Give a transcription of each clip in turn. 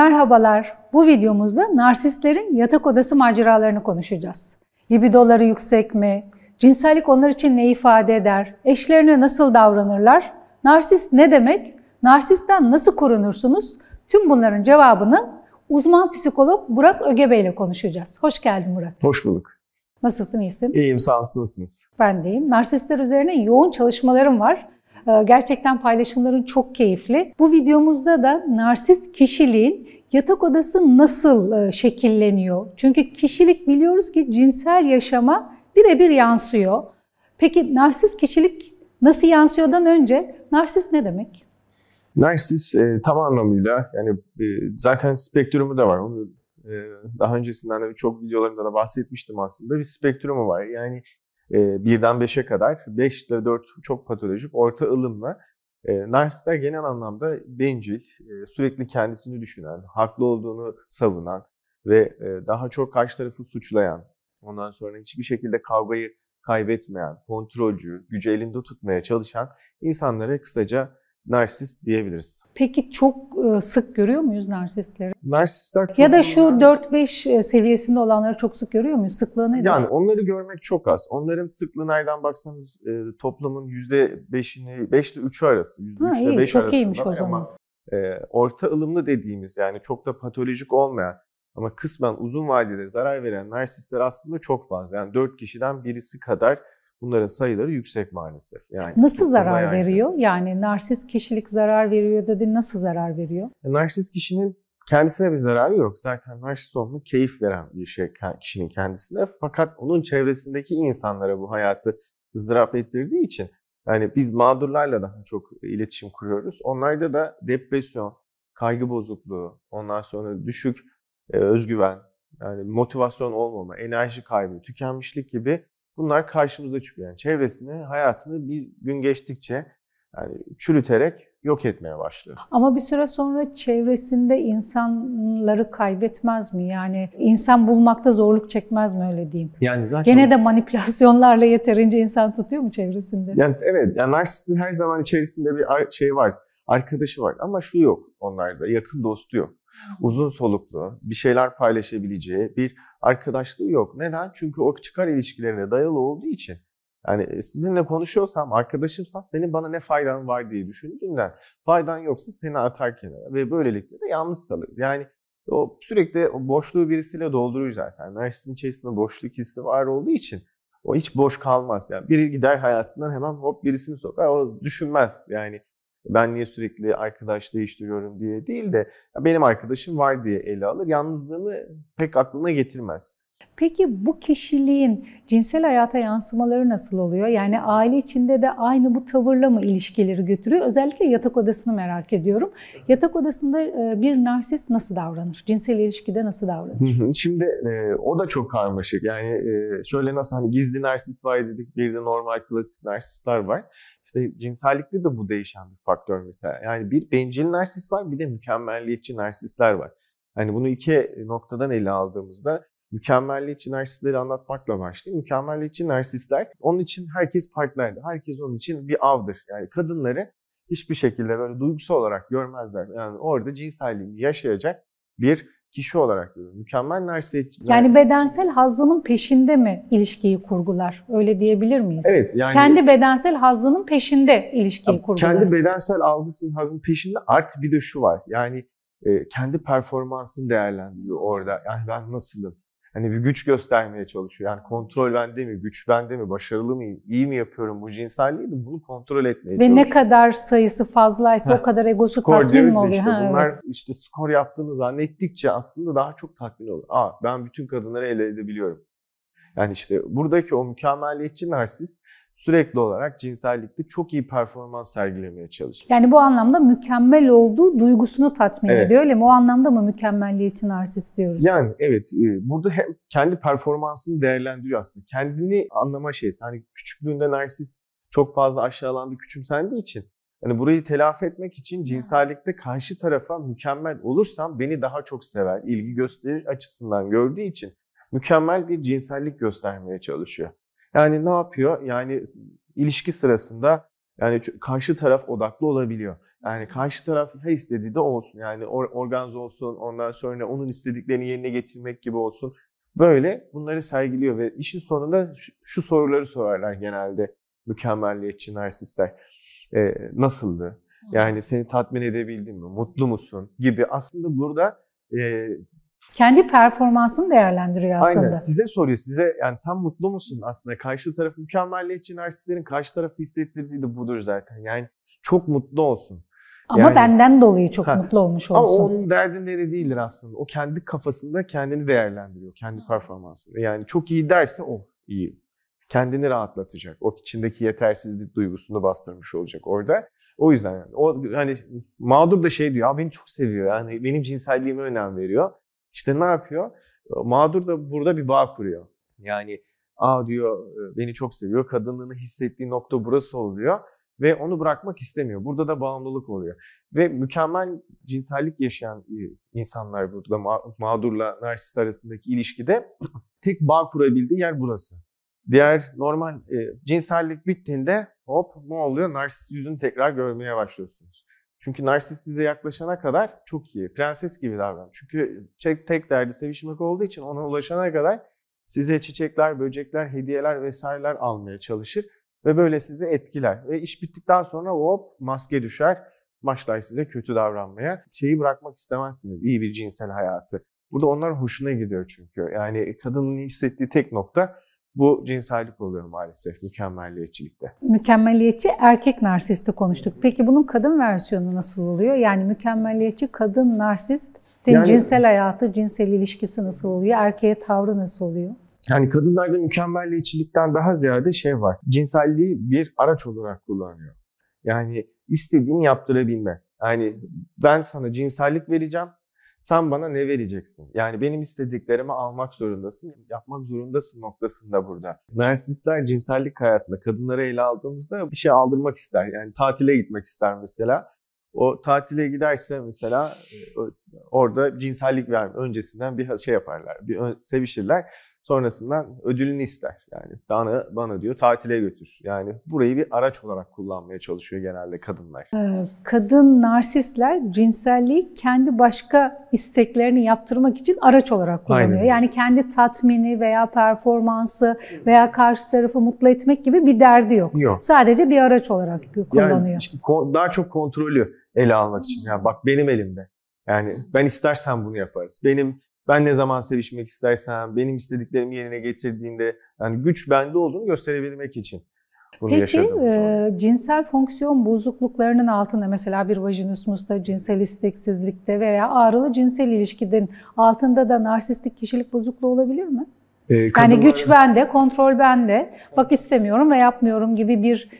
Merhabalar, bu videomuzda narsistlerin yatak odası maceralarını konuşacağız. Libidoları yüksek mi? Cinsellik onlar için ne ifade eder? Eşlerine nasıl davranırlar? Narsist ne demek? Narsistten nasıl korunursunuz? Tüm bunların cevabını uzman psikolog Burak Ögebe ile konuşacağız. Hoş geldin Burak. Hoş bulduk. Nasılsın, iyisin? İyiyim, sağ olsun, nasılsınız? Ben deyim. Narsistler üzerine yoğun çalışmalarım var. Ee, gerçekten paylaşımların çok keyifli. Bu videomuzda da narsist kişiliğin yatak odası nasıl e, şekilleniyor? Çünkü kişilik biliyoruz ki cinsel yaşama birebir yansıyor. Peki narsist kişilik nasıl yansıyordan önce narsist ne demek? Narsist e, tam anlamıyla yani e, zaten spektrumu da var. Onu e, daha öncesinden de çok videolarımda da bahsetmiştim aslında. Bir spektrumu var. Yani e, birden 5'e kadar 5 ile 4 çok patolojik orta ılımla e, narsistler genel anlamda bencil, e, sürekli kendisini düşünen, haklı olduğunu savunan ve e, daha çok karşı tarafı suçlayan, ondan sonra hiçbir şekilde kavgayı kaybetmeyen, kontrolcü, gücü elinde tutmaya çalışan insanlara kısaca narsist diyebiliriz. Peki çok e, sık görüyor muyuz narsistleri? Narsistler Ya da şu 4-5 e, seviyesinde olanları çok sık görüyor muyuz? Sıklığı nedir? Yani onları görmek çok az. Onların sıklığı nereden baksanız e, toplumun %5'ini, 5 ile 3'ü arası, %3 ile 5 çok arasında. Iyiymiş o zaman. Ama orta ılımlı dediğimiz yani çok da patolojik olmayan ama kısmen uzun vadede zarar veren narsistler aslında çok fazla. Yani 4 kişiden birisi kadar Bunların sayıları yüksek maalesef. Yani nasıl zarar yani. veriyor? Yani narsist kişilik zarar veriyor dedi. Nasıl zarar veriyor? E, narsist kişinin kendisine bir zararı yok. Zaten narsist olmak keyif veren bir şey kişinin kendisine. Fakat onun çevresindeki insanlara bu hayatı ızdırap ettirdiği için yani biz mağdurlarla daha çok iletişim kuruyoruz. Onlarda da depresyon, kaygı bozukluğu, ondan sonra düşük e, özgüven, yani motivasyon olmama, enerji kaybı, tükenmişlik gibi Bunlar karşımıza çıkıyor. Yani çevresini, hayatını bir gün geçtikçe yani çürüterek yok etmeye başlıyor. Ama bir süre sonra çevresinde insanları kaybetmez mi? Yani insan bulmakta zorluk çekmez mi öyle diyeyim? Yani zaten gene de manipülasyonlarla yeterince insan tutuyor mu çevresinde? Yani evet. Yani narsistin her zaman içerisinde bir şey var. Arkadaşı var ama şu yok onlarda. Yakın dostu yok uzun soluklu, bir şeyler paylaşabileceği bir arkadaşlığı yok. Neden? Çünkü o çıkar ilişkilerine dayalı olduğu için. Yani e, sizinle konuşuyorsam, arkadaşımsam, senin bana ne faydan var diye düşündüğünden faydan yoksa seni atar kenara ve böylelikle de yalnız kalır. Yani o sürekli o boşluğu birisiyle dolduruyor zaten. Narsistin içerisinde boşluk hissi var olduğu için o hiç boş kalmaz. Yani biri gider hayatından hemen hop birisini sokar. O düşünmez. Yani ben niye sürekli arkadaş değiştiriyorum diye değil de benim arkadaşım var diye ele alır. Yalnızlığını pek aklına getirmez. Peki bu kişiliğin cinsel hayata yansımaları nasıl oluyor? Yani aile içinde de aynı bu tavırla mı ilişkileri götürüyor? Özellikle yatak odasını merak ediyorum. Yatak odasında e, bir narsist nasıl davranır? Cinsel ilişkide nasıl davranır? Şimdi e, o da çok karmaşık. Yani e, şöyle nasıl hani gizli narsist var dedik, bir de normal klasik narsistler var. İşte cinsellikte de bu değişen bir faktör mesela. Yani bir bencil narsist var, bir de mükemmelliyetçi narsistler var. Hani bunu iki noktadan ele aldığımızda mükemmelliyetçi narsistleri anlatmakla başlayayım. Mükemmelliyetçi narsistler onun için herkes partnerdi. Herkes onun için bir avdır. Yani kadınları hiçbir şekilde böyle duygusal olarak görmezler. Yani orada cinselliğini yaşayacak bir kişi olarak görüyor. Mükemmel narsistler. Yani bedensel hazzının peşinde mi ilişkiyi kurgular? Öyle diyebilir miyiz? Evet. Yani, kendi bedensel hazzının peşinde ilişkiyi kurgular. Kendi bedensel algısının hazzının peşinde artı bir de şu var. Yani e, kendi performansını değerlendiriyor orada. Yani ben nasılım? hani bir güç göstermeye çalışıyor. Yani kontrol bende mi, güç bende mi, başarılı mıyım, iyi mi yapıyorum bu cinselliği de bunu kontrol etmeye Ve çalışıyor. Ve ne kadar sayısı fazlaysa ha, o kadar egosu tatmin mi oluyor? Işte, ha, bunlar evet. işte skor yaptığını zannettikçe aslında daha çok tatmin olur. Aa ben bütün kadınları elde edebiliyorum. Yani işte buradaki o mükemmeliyetçi narsist sürekli olarak cinsellikte çok iyi performans sergilemeye çalışır. Yani bu anlamda mükemmel olduğu duygusunu tatmin evet. ediyor öyle mi? O anlamda mı mükemmelliyetçi narsist diyoruz? Yani evet e, burada hem kendi performansını değerlendiriyor aslında. Kendini anlama şeysi. Hani küçüklüğünde narsist çok fazla aşağılandı, küçümsendiği için yani burayı telafi etmek için cinsellikte karşı tarafa mükemmel olursam beni daha çok sever, ilgi gösterir açısından gördüğü için mükemmel bir cinsellik göstermeye çalışıyor. Yani ne yapıyor? Yani ilişki sırasında yani karşı taraf odaklı olabiliyor. Yani karşı taraf ne istediği de olsun. Yani or- olsun, ondan sonra onun istediklerini yerine getirmek gibi olsun. Böyle bunları sergiliyor ve işin sonunda şu, şu soruları sorarlar genelde mükemmelliyetçi narsistler. Ee, nasıldı? Yani seni tatmin edebildim mi? Mutlu musun? Gibi aslında burada e, kendi performansını değerlendiriyor aslında. Aynen size soruyor size yani sen mutlu musun aslında karşı taraf mükemmelliyetçi narsistlerin karşı tarafı hissettirdiği de budur zaten yani çok mutlu olsun. Ama yani, benden dolayı çok ha, mutlu olmuş olsun. Ama onun de değildir aslında. O kendi kafasında kendini değerlendiriyor, kendi performansını. Yani çok iyi derse o iyi. Kendini rahatlatacak. O içindeki yetersizlik duygusunu bastırmış olacak orada. O yüzden yani, o hani mağdur da şey diyor, beni çok seviyor. Yani benim cinselliğime önem veriyor. İşte ne yapıyor? Mağdur da burada bir bağ kuruyor. Yani aa diyor e, beni çok seviyor. Kadınlığını hissettiği nokta burası oluyor. Ve onu bırakmak istemiyor. Burada da bağımlılık oluyor. Ve mükemmel cinsellik yaşayan e, insanlar burada mağdurla narsist arasındaki ilişkide tek bağ kurabildiği yer burası. Diğer normal e, cinsellik bittiğinde hop ne oluyor? Narsist yüzünü tekrar görmeye başlıyorsunuz. Çünkü narsist size yaklaşana kadar çok iyi. Prenses gibi davran. Çünkü tek, tek derdi sevişmek olduğu için ona ulaşana kadar size çiçekler, böcekler, hediyeler vesaireler almaya çalışır. Ve böyle sizi etkiler. Ve iş bittikten sonra hop maske düşer. Başlar size kötü davranmaya. Şeyi bırakmak istemezsiniz. iyi bir cinsel hayatı. Burada onlar hoşuna gidiyor çünkü. Yani kadının hissettiği tek nokta bu cinsellik oluyor maalesef mükemmelliyetçilikte. Mükemmelliyetçi erkek narsisti konuştuk. Peki bunun kadın versiyonu nasıl oluyor? Yani mükemmelliyetçi kadın narsist yani, cinsel hayatı, cinsel ilişkisi nasıl oluyor? Erkeğe tavrı nasıl oluyor? Yani kadınlarda mükemmelliyetçilikten daha ziyade şey var. Cinselliği bir araç olarak kullanıyor. Yani istediğini yaptırabilme. Yani ben sana cinsellik vereceğim sen bana ne vereceksin? Yani benim istediklerimi almak zorundasın, yapmak zorundasın noktasında burada. Narsistler cinsellik hayatında kadınları ele aldığımızda bir şey aldırmak ister. Yani tatile gitmek ister mesela. O tatile giderse mesela e, orada cinsellik verme öncesinden bir şey yaparlar, bir sevişirler Sonrasından ödülünü ister. Yani bana, bana diyor tatile götür. Yani burayı bir araç olarak kullanmaya çalışıyor genelde kadınlar. Ee, kadın narsistler cinselliği kendi başka isteklerini yaptırmak için araç olarak kullanıyor. Aynen. Yani kendi tatmini veya performansı veya karşı tarafı mutlu etmek gibi bir derdi yok. yok. Sadece bir araç olarak kullanıyor. Yani işte daha çok kontrolü ele almak için. Yani bak benim elimde. Yani ben istersen bunu yaparız. Benim ben ne zaman sevişmek istersem, benim istediklerimi yerine getirdiğinde yani güç bende olduğunu gösterebilmek için. Bunu Peki e, cinsel fonksiyon bozukluklarının altında mesela bir vajinismusta, cinsel isteksizlikte veya ağrılı cinsel ilişkinin altında da narsistik kişilik bozukluğu olabilir mi? E, kadınlar... Yani güç bende, kontrol bende, bak istemiyorum ve yapmıyorum gibi bir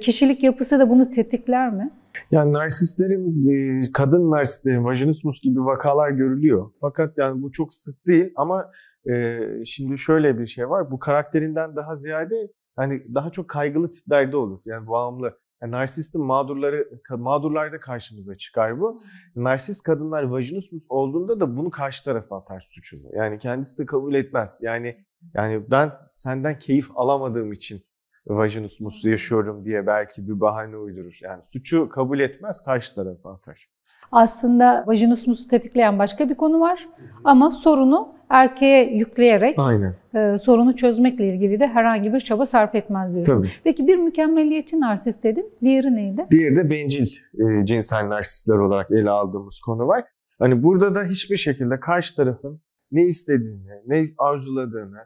kişilik yapısı da bunu tetikler mi? Yani narsistlerin, e, kadın narsistlerin, vajinismus gibi vakalar görülüyor. Fakat yani bu çok sık değil ama e, şimdi şöyle bir şey var. Bu karakterinden daha ziyade yani daha çok kaygılı tiplerde olur. Yani bağımlı. Yani narsistin mağdurları, mağdurlarda karşımıza çıkar bu. Narsist kadınlar vajinismus olduğunda da bunu karşı tarafa atar suçunu. Yani kendisi de kabul etmez. Yani yani ben senden keyif alamadığım için vajinus musu yaşıyorum diye belki bir bahane uydurur. Yani suçu kabul etmez karşı tarafa atar. Aslında vajinus musu tetikleyen başka bir konu var ama sorunu erkeğe yükleyerek Aynen. E, sorunu çözmekle ilgili de herhangi bir çaba sarf etmez diyorsun. Tabii. Peki bir mükemmelliyetçi narsist dedin. Diğeri neydi? Diğeri de bencil e, cinsel narsistler olarak ele aldığımız konu var. Hani burada da hiçbir şekilde karşı tarafın ne istediğini, ne arzuladığını,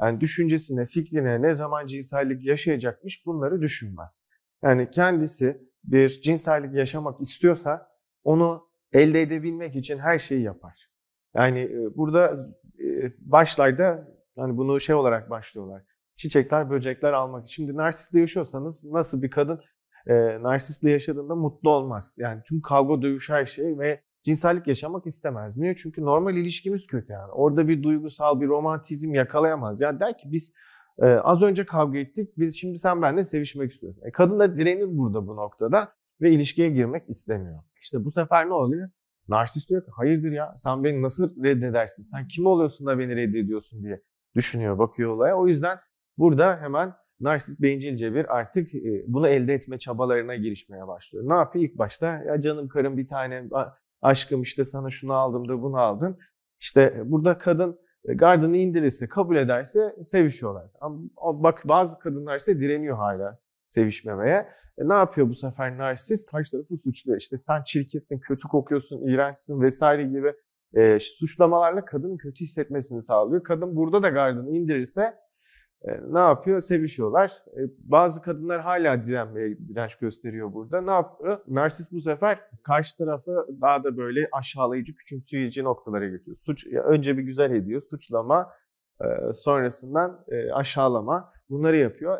yani düşüncesine, fikrine ne zaman cinsellik yaşayacakmış bunları düşünmez. Yani kendisi bir cinsellik yaşamak istiyorsa onu elde edebilmek için her şeyi yapar. Yani e, burada e, başlarda hani bunu şey olarak başlıyorlar. Çiçekler, böcekler almak. Şimdi narsistle yaşıyorsanız nasıl bir kadın e, narsistle yaşadığında mutlu olmaz. Yani tüm kavga, dövüş her şey ve cinsellik yaşamak istemez. Niye? Çünkü normal ilişkimiz kötü yani. Orada bir duygusal bir romantizm yakalayamaz. Yani der ki biz e, az önce kavga ettik. Biz şimdi sen benle sevişmek istiyorsun. E, kadın da direnir burada bu noktada ve ilişkiye girmek istemiyor. İşte bu sefer ne oluyor? Narsist diyor ki hayırdır ya sen beni nasıl reddedersin? Sen kim oluyorsun da beni reddediyorsun diye düşünüyor, bakıyor olaya. O yüzden burada hemen narsist bencilce bir artık e, bunu elde etme çabalarına girişmeye başlıyor. Ne yapıyor? ilk başta ya canım karım bir tane Aşkım işte sana şunu aldım da bunu aldım. İşte burada kadın e, gardını indirirse, kabul ederse sevişiyorlar. Ama bak bazı kadınlar ise direniyor hala sevişmemeye. E ne yapıyor bu sefer narsist? Karşı tarafı suçluyor. İşte sen çirkinsin, kötü kokuyorsun, iğrençsin vesaire gibi e, suçlamalarla kadının kötü hissetmesini sağlıyor. Kadın burada da gardını indirirse ne yapıyor? Sevişiyorlar. Bazı kadınlar hala direnmeye direnç gösteriyor burada. Ne yapıyor? Narsist bu sefer karşı tarafı daha da böyle aşağılayıcı, küçümseyici noktalara götürüyor. Suç önce bir güzel ediyor, suçlama, sonrasından aşağılama bunları yapıyor.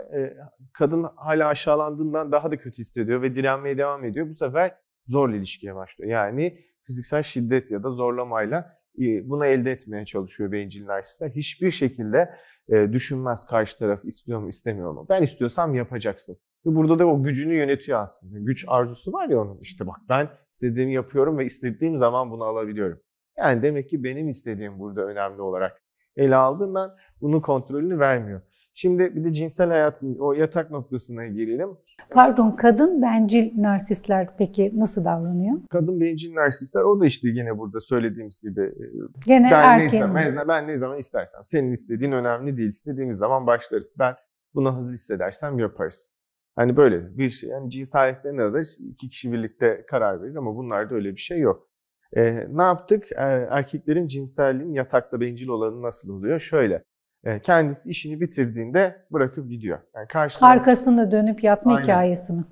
Kadın hala aşağılandığından daha da kötü hissediyor ve direnmeye devam ediyor. Bu sefer zorla ilişkiye başlıyor. Yani fiziksel şiddet ya da zorlamayla bunu elde etmeye çalışıyor bencil narsistler. Hiçbir şekilde e, düşünmez karşı taraf istiyor mu istemiyor mu. Ben istiyorsam yapacaksın. Ve burada da o gücünü yönetiyor aslında. Güç arzusu var ya onun işte bak ben istediğimi yapıyorum ve istediğim zaman bunu alabiliyorum. Yani demek ki benim istediğim burada önemli olarak ele aldığından bunun kontrolünü vermiyor. Şimdi bir de cinsel hayatın o yatak noktasına gelelim. Pardon kadın bencil narsistler peki nasıl davranıyor? Kadın bencil narsistler o da işte yine burada söylediğimiz gibi e, Gene ben erkeğin. ne istemem, ben ne zaman istersem senin istediğin önemli değil istediğimiz zaman başlarız. Ben buna hızlı hissedersem yaparız. Hani böyle bir şey. Yani cinsellikte ne de iki kişi birlikte karar verir ama bunlarda öyle bir şey yok. Ee, ne yaptık? Ee, erkeklerin cinselliğin yatakta bencil olanı nasıl oluyor? Şöyle. E, kendisi işini bitirdiğinde bırakıp gidiyor. Yani karşı Arkasında dönüp yatma Aynen. hikayesi mi?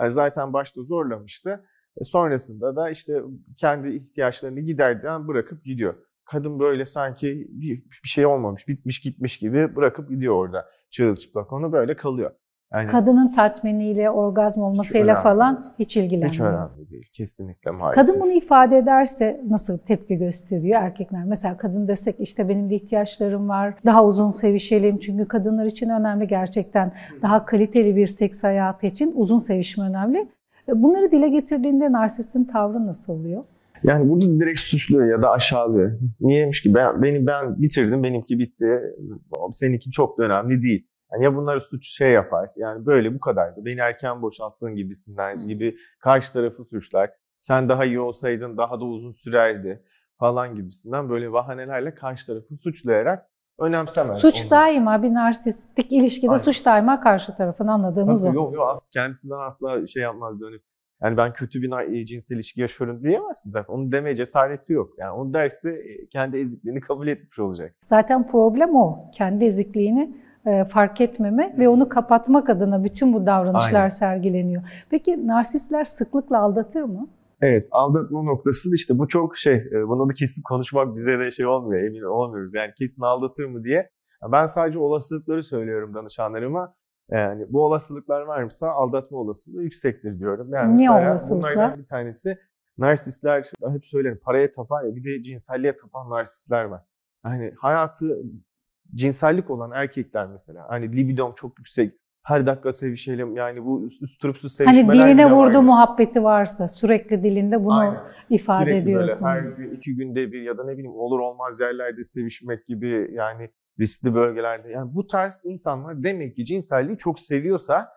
yani zaten başta zorlamıştı. E, sonrasında da işte kendi ihtiyaçlarını giderden bırakıp gidiyor. Kadın böyle sanki bir, bir şey olmamış, bitmiş gitmiş gibi bırakıp gidiyor orada. Çırılçıplak onu böyle kalıyor. Aynen. Kadının tatminiyle, orgazm olmasıyla hiç falan değil. hiç ilgilenmiyor. Hiç önemli değil. Kesinlikle maalesef. Kadın bunu ifade ederse nasıl tepki gösteriyor erkekler? Mesela kadın desek işte benim de ihtiyaçlarım var, daha uzun sevişelim. Çünkü kadınlar için önemli gerçekten. Daha kaliteli bir seks hayatı için uzun sevişme önemli. E, bunları dile getirdiğinde narsistin tavrı nasıl oluyor? Yani burada direkt suçluyor ya da aşağılıyor. Niyemiş ki ben beni ben bitirdim, benimki bitti. Seninki çok da önemli değil. Yani ya bunları suç şey yapar. Yani böyle bu kadardı. Beni erken boşalttığın gibisinden hmm. gibi karşı tarafı suçlar. Sen daha iyi olsaydın daha da uzun sürerdi falan gibisinden böyle bahanelerle karşı tarafı suçlayarak önemsemez. Suç onu. daima bir narsistik ilişkide Aynen. suç daima karşı tarafın anladığımız Tabii, o. Yok yok Aslında kendisinden asla şey yapmaz dönüp yani ben kötü bir e, cinsel ilişki yaşıyorum diyemez ki zaten. Onu demeye cesareti yok. Yani onu derse kendi ezikliğini kabul etmiş olacak. Zaten problem o. Kendi ezikliğini e, fark etmeme ve onu kapatmak adına bütün bu davranışlar Aynen. sergileniyor. Peki narsistler sıklıkla aldatır mı? Evet aldatma noktası işte bu çok şey e, bunu da kesin konuşmak bize de şey olmuyor emin olamıyoruz yani kesin aldatır mı diye. Ben sadece olasılıkları söylüyorum danışanlarıma. Yani bu olasılıklar varsa aldatma olasılığı yüksektir diyorum. Yani ne olasılıklar? Bunlardan bir tanesi narsistler hep söylerim paraya tapan ya bir de cinselliğe tapan narsistler var. Hani hayatı cinsellik olan erkekler mesela hani libidom çok yüksek her dakika sevişelim yani bu üstürüpsüz sevişmeler Hani diline vurdu var muhabbeti varsa sürekli dilinde bunu Aynen. ifade sürekli ediyorsun. Böyle her gün iki günde bir ya da ne bileyim olur olmaz yerlerde sevişmek gibi yani riskli bölgelerde. Yani bu tarz insanlar demek ki cinselliği çok seviyorsa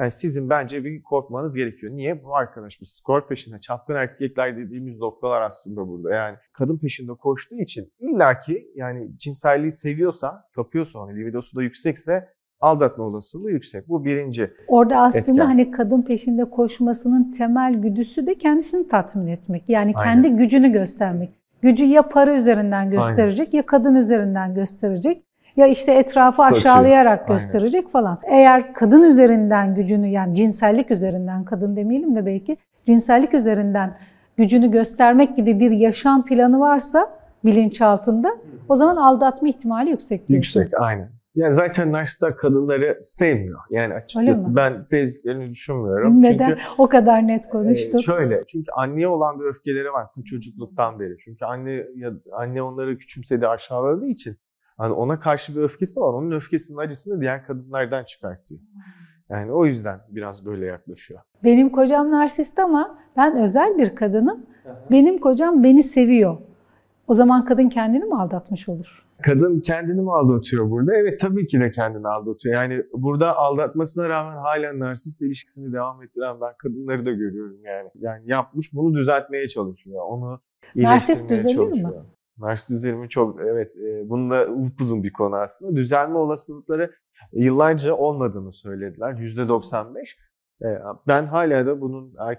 yani sizin bence bir korkmanız gerekiyor. Niye? Bu arkadaş bu skor peşinde. Çapkın erkekler dediğimiz noktalar aslında burada. Yani kadın peşinde koştuğu için illaki yani cinselliği seviyorsa, tapıyorsa, hani libidosu da yüksekse aldatma olasılığı yüksek. Bu birinci Orada aslında etken. hani kadın peşinde koşmasının temel güdüsü de kendisini tatmin etmek. Yani kendi Aynen. gücünü göstermek. Gücü ya para üzerinden gösterecek Aynen. ya kadın üzerinden gösterecek ya işte etrafı Statü. aşağılayarak Aynen. gösterecek falan. Eğer kadın üzerinden gücünü yani cinsellik üzerinden kadın demeyelim de belki cinsellik üzerinden gücünü göstermek gibi bir yaşam planı varsa bilinçaltında o zaman aldatma ihtimali yüksek. Yüksek aynen. Yani zaten narsistler kadınları sevmiyor. Yani açıkçası ben sevdiklerini düşünmüyorum. Neden? Çünkü, o kadar net e, konuştuk. E, şöyle, çünkü anneye olan bir öfkeleri var çocukluktan beri. Çünkü anne ya anne onları küçümsedi, aşağıladığı için Hani ona karşı bir öfkesi var. Onun öfkesinin acısını diğer kadınlardan çıkartıyor. Hmm. Yani o yüzden biraz böyle yaklaşıyor. Benim kocam narsist ama ben özel bir kadınım. Benim kocam beni seviyor. O zaman kadın kendini mi aldatmış olur? Kadın kendini mi aldatıyor burada? Evet tabii ki de kendini aldatıyor. Yani burada aldatmasına rağmen hala narsist ilişkisini devam ettiren ben kadınları da görüyorum yani. Yani yapmış bunu düzeltmeye çalışıyor. Onu iyileştirmeye narsist çalışıyor. Mi? Narsist üzerimi çok evet e, bunda uzun bir konu aslında. Düzelme olasılıkları yıllarca olmadığını söylediler. %95. E, ben hala da bunun e,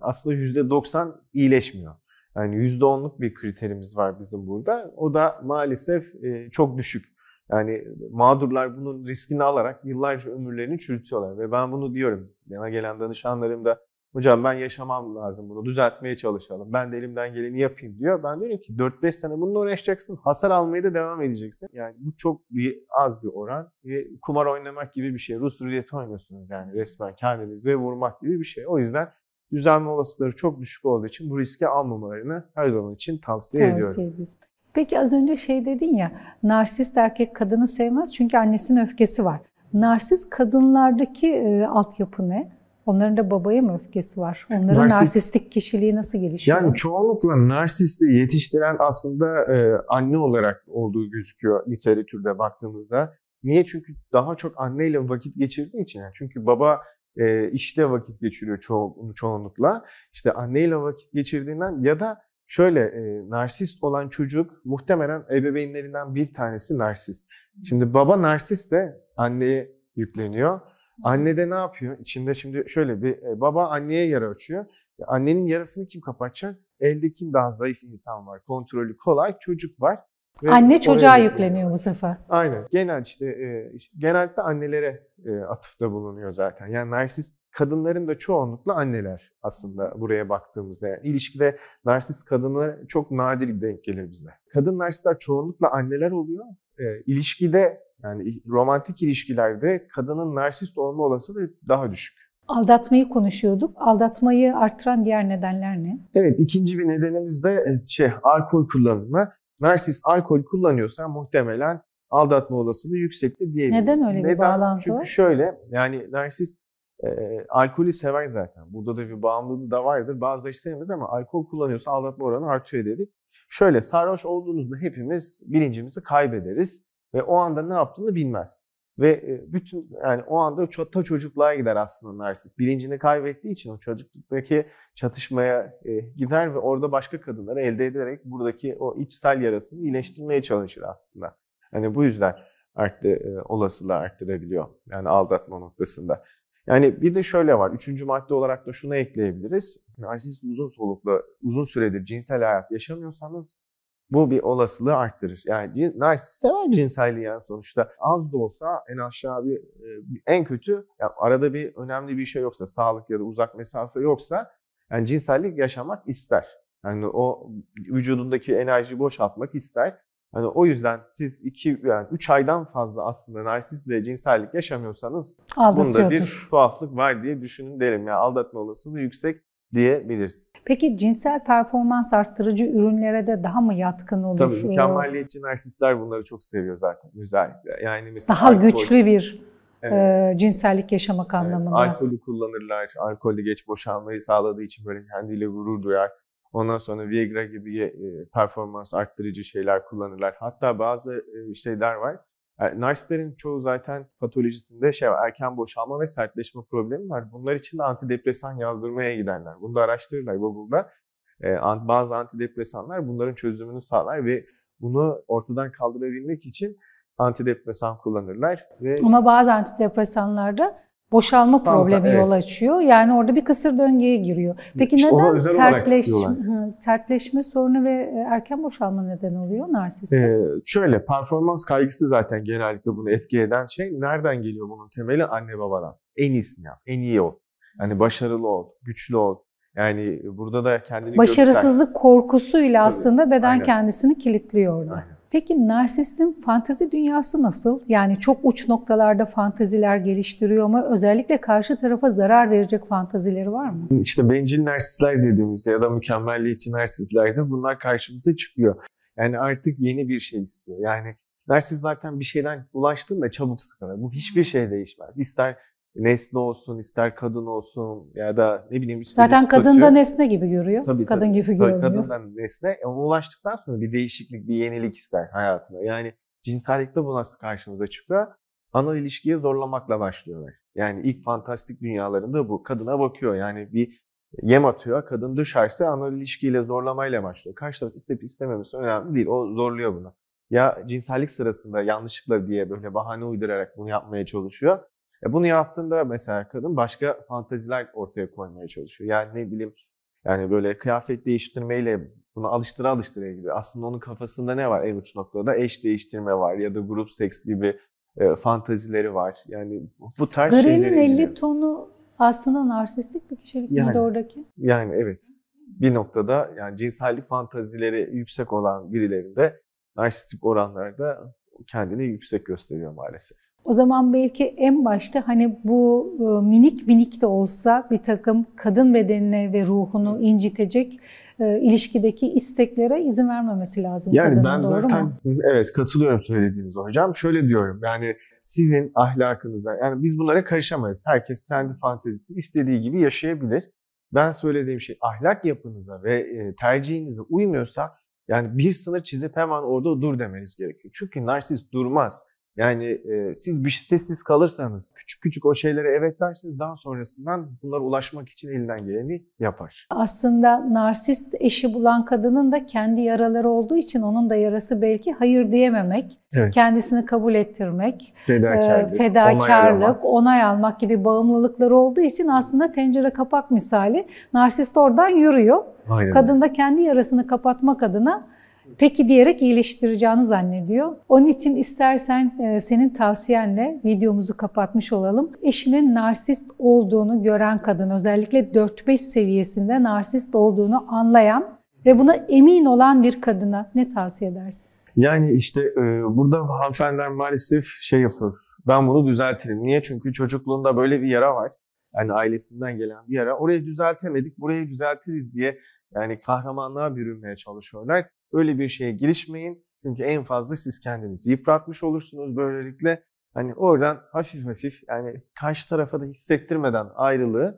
aslında %90 iyileşmiyor. Yani %10'luk bir kriterimiz var bizim burada. O da maalesef e, çok düşük. Yani mağdurlar bunun riskini alarak yıllarca ömürlerini çürütüyorlar. Ve ben bunu diyorum. Yana gelen danışanlarım da Hocam ben yaşamam lazım bunu düzeltmeye çalışalım. Ben de elimden geleni yapayım diyor. Ben diyorum ki 4-5 sene bununla uğraşacaksın. Hasar almaya da devam edeceksin. Yani bu çok bir, az bir oran. Ve kumar oynamak gibi bir şey. Rus ruleti oynuyorsunuz yani resmen kendinize vurmak gibi bir şey. O yüzden düzenli olasılıkları çok düşük olduğu için bu riske almamalarını her zaman için tavsiye, tavsiye ediyorum. Ediyorsun. Peki az önce şey dedin ya, narsist erkek kadını sevmez çünkü annesinin öfkesi var. Narsist kadınlardaki e, altyapı ne? Onların da babaya mı öfkesi var? Onların Narsist, narsistik kişiliği nasıl gelişiyor? Yani çoğunlukla narsisti yetiştiren aslında e, anne olarak olduğu gözüküyor literatürde baktığımızda. Niye? Çünkü daha çok anneyle vakit geçirdiği için. Yani çünkü baba e, işte vakit geçiriyor ço- çoğunlukla. İşte anneyle vakit geçirdiğinden ya da şöyle e, narsist olan çocuk muhtemelen ebeveynlerinden bir tanesi narsist. Şimdi baba narsist de anneye yükleniyor Anne de ne yapıyor? İçinde şimdi şöyle bir e, baba anneye yara açıyor. Ya e, annenin yarasını kim kapatacak? Elde kim daha zayıf insan var? Kontrolü kolay çocuk var. Ve Anne çocuğa yükleniyor bu sefer. Aynen. Genel işte e, genellikle annelere e, atıfta bulunuyor zaten. Yani narsist kadınların da çoğunlukla anneler aslında buraya baktığımızda. Yani ilişkide narsist kadınlar çok nadir denk gelir bize. Kadın narsistler çoğunlukla anneler oluyor. E, ilişkide yani romantik ilişkilerde kadının narsist olma olasılığı daha düşük. Aldatmayı konuşuyorduk. Aldatmayı artıran diğer nedenler ne? Evet, ikinci bir nedenimiz de e, şey alkol kullanımı. Narsist alkol kullanıyorsa muhtemelen aldatma olasılığı yüksektir diyebiliriz. Neden öyle bir Neden? bağlantı? Çünkü şöyle yani narsist e, alkolü sever zaten. Burada da bir bağımlılığı da vardır. Bazıları sevmez ama alkol kullanıyorsa aldatma oranı artıyor dedik. Şöyle sarhoş olduğunuzda hepimiz bilincimizi kaybederiz ve o anda ne yaptığını bilmez. Ve e, bütün yani o anda ta çocukluğa gider aslında narsist. Bilincini kaybettiği için o çocukluktaki çatışmaya e, gider ve orada başka kadınları elde ederek buradaki o içsel yarasını iyileştirmeye çalışır aslında. Hani bu yüzden arttı, e, olasılığı arttırabiliyor. Yani aldatma noktasında. Yani bir de şöyle var. Üçüncü madde olarak da şunu ekleyebiliriz. Narsist uzun soluklu, uzun süredir cinsel hayat yaşamıyorsanız bu bir olasılığı arttırır. Yani narsist sever cinselliği yani sonuçta. Az da olsa en aşağı bir e, en kötü yani arada bir önemli bir şey yoksa sağlık ya da uzak mesafe yoksa yani cinsellik yaşamak ister. Yani o vücudundaki enerji boşaltmak ister. Hani o yüzden siz iki yani 3 aydan fazla aslında narsistle cinsellik yaşamıyorsanız bunda bir tuhaflık var diye düşünün derim. Yani aldatma olasılığı yüksek diyebiliriz. Peki cinsel performans arttırıcı ürünlere de daha mı yatkın olur? Tabii mükemmeliyetçi narsistler bunları çok seviyor zaten özellikle. Yani mesela daha alkol, güçlü bir evet. e, cinsellik yaşamak evet, anlamında. Alkolü kullanırlar. alkolü geç boşanmayı sağladığı için böyle kendiyle gurur duyar. Ondan sonra Viagra gibi e, performans arttırıcı şeyler kullanırlar. Hatta bazı e, şeyler var. Yani e, narsistlerin çoğu zaten patolojisinde şey var, erken boşalma ve sertleşme problemi var. Bunlar için de antidepresan yazdırmaya giderler. Bunu da araştırırlar Google'da. E, bazı antidepresanlar bunların çözümünü sağlar ve bunu ortadan kaldırabilmek için antidepresan kullanırlar. ve Ama bazı antidepresanlarda boşalma problemi da, evet. yol açıyor. Yani orada bir kısır döngüye giriyor. Peki işte neden sertleşme, sertleşme sorunu ve e, erken boşalma neden oluyor narsiste? Ee, şöyle performans kaygısı zaten genellikle bunu etki eden şey. Nereden geliyor bunun temeli? Anne babadan. En iyisini yap, en iyi ol. Yani başarılı ol, güçlü ol. Yani burada da kendini Başarısızlık göster. korkusuyla Tabii, aslında beden aynen. kendisini kilitliyor orada. Aynen. Peki narsistin fantezi dünyası nasıl? Yani çok uç noktalarda fanteziler geliştiriyor mu? Özellikle karşı tarafa zarar verecek fantezileri var mı? İşte bencil narsistler dediğimiz ya da mükemmelliyetçi narsistlerde bunlar karşımıza çıkıyor. Yani artık yeni bir şey istiyor. Yani narsist zaten bir şeyden ulaştığında çabuk sıkılır. Bu hiçbir şey değişmez. İster nesne olsun, ister kadın olsun ya da ne bileyim işte Zaten statü. kadın da nesne gibi görüyor. Tabii, kadın tabii, gibi tabii, görünüyor. da nesne. ama e, ulaştıktan sonra bir değişiklik, bir yenilik ister hayatına. Yani cinsellikte bu nasıl karşımıza çıkıyor? Ana ilişkiye zorlamakla başlıyorlar. Yani ilk fantastik dünyalarında bu. Kadına bakıyor yani bir yem atıyor. Kadın düşerse ana ilişkiyle zorlamayla başlıyor. Karşı taraf isteyip istememesi önemli değil. O zorluyor bunu. Ya cinsellik sırasında yanlışlıkla diye böyle bahane uydurarak bunu yapmaya çalışıyor e bunu yaptığında mesela kadın başka fanteziler ortaya koymaya çalışıyor. Yani ne bileyim yani böyle kıyafet değiştirmeyle bunu alıştıra alıştıra gibi. Aslında onun kafasında ne var en uç noktada? Eş değiştirme var ya da grup seks gibi e, fantazileri var. Yani bu tarz Garen'in şeylere Garen'in 50 tonu aslında narsistik bir kişilik yani, mi oradaki? Yani evet. Bir noktada yani cinsellik fantazileri yüksek olan birilerinde narsistik oranlarda kendini yüksek gösteriyor maalesef. O zaman belki en başta hani bu e, minik minik de olsa bir takım kadın bedenine ve ruhunu incitecek e, ilişkideki isteklere izin vermemesi lazım. Yani kadının, ben zaten mu? evet katılıyorum söylediğiniz hocam. Şöyle diyorum yani sizin ahlakınıza yani biz bunlara karışamayız. Herkes kendi fantezisini istediği gibi yaşayabilir. Ben söylediğim şey ahlak yapınıza ve e, tercihinize uymuyorsa yani bir sınır çizip hemen orada dur demeniz gerekiyor. Çünkü narsist durmaz. Yani e, siz bir şey, sessiz kalırsanız, küçük küçük o şeylere evet derseniz daha sonrasından bunlara ulaşmak için elinden geleni yapar. Aslında narsist eşi bulan kadının da kendi yaraları olduğu için onun da yarası belki hayır diyememek, evet. kendisini kabul ettirmek, fedakarlık, e, fedakarlık onay, almak. onay almak gibi bağımlılıkları olduğu için aslında tencere kapak misali narsist oradan yürüyor. Aynen. Kadın da kendi yarasını kapatmak adına Peki diyerek iyileştireceğini zannediyor. Onun için istersen e, senin tavsiyenle videomuzu kapatmış olalım. Eşinin narsist olduğunu gören kadın özellikle 4-5 seviyesinde narsist olduğunu anlayan ve buna emin olan bir kadına ne tavsiye edersin? Yani işte e, burada hanımefendiler maalesef şey yapıyor. Ben bunu düzeltirim. Niye? Çünkü çocukluğunda böyle bir yara var. Yani ailesinden gelen bir yara. Orayı düzeltemedik, burayı düzeltiriz diye yani kahramanlığa bürünmeye çalışıyorlar. Öyle bir şeye girişmeyin. Çünkü en fazla siz kendinizi yıpratmış olursunuz böylelikle. Hani oradan hafif hafif yani karşı tarafa da hissettirmeden ayrılığı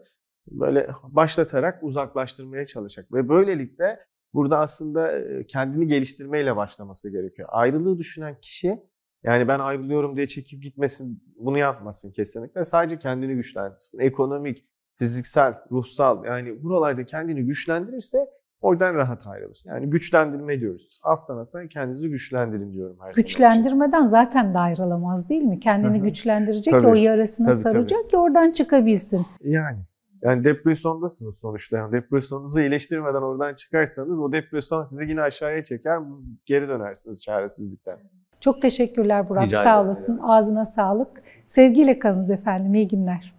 böyle başlatarak uzaklaştırmaya çalışacak. Ve böylelikle burada aslında e, kendini geliştirmeyle başlaması gerekiyor. Ayrılığı düşünen kişi yani ben ayrılıyorum diye çekip gitmesin, bunu yapmasın kesinlikle. Sadece kendini güçlendirsin. Ekonomik, fiziksel, ruhsal yani buralarda kendini güçlendirirse Oradan rahat ayrılırsın. Yani güçlendirme diyoruz. Alttan alttan kendinizi güçlendirin diyorum her zaman. Güçlendirmeden şey. zaten de ayrılamaz değil mi? Kendini güçlendirecek tabii, ki o yarasını tabii, saracak tabii. ki oradan çıkabilsin. Yani. Yani depresyondasınız sonuçta. Yani depresyonunuzu iyileştirmeden oradan çıkarsanız o depresyon sizi yine aşağıya çeker, geri dönersiniz çaresizlikten. Çok teşekkürler Burak. Rica Sağ olasın. Ağzına sağlık. Sevgiyle kalınız efendim. İyi günler.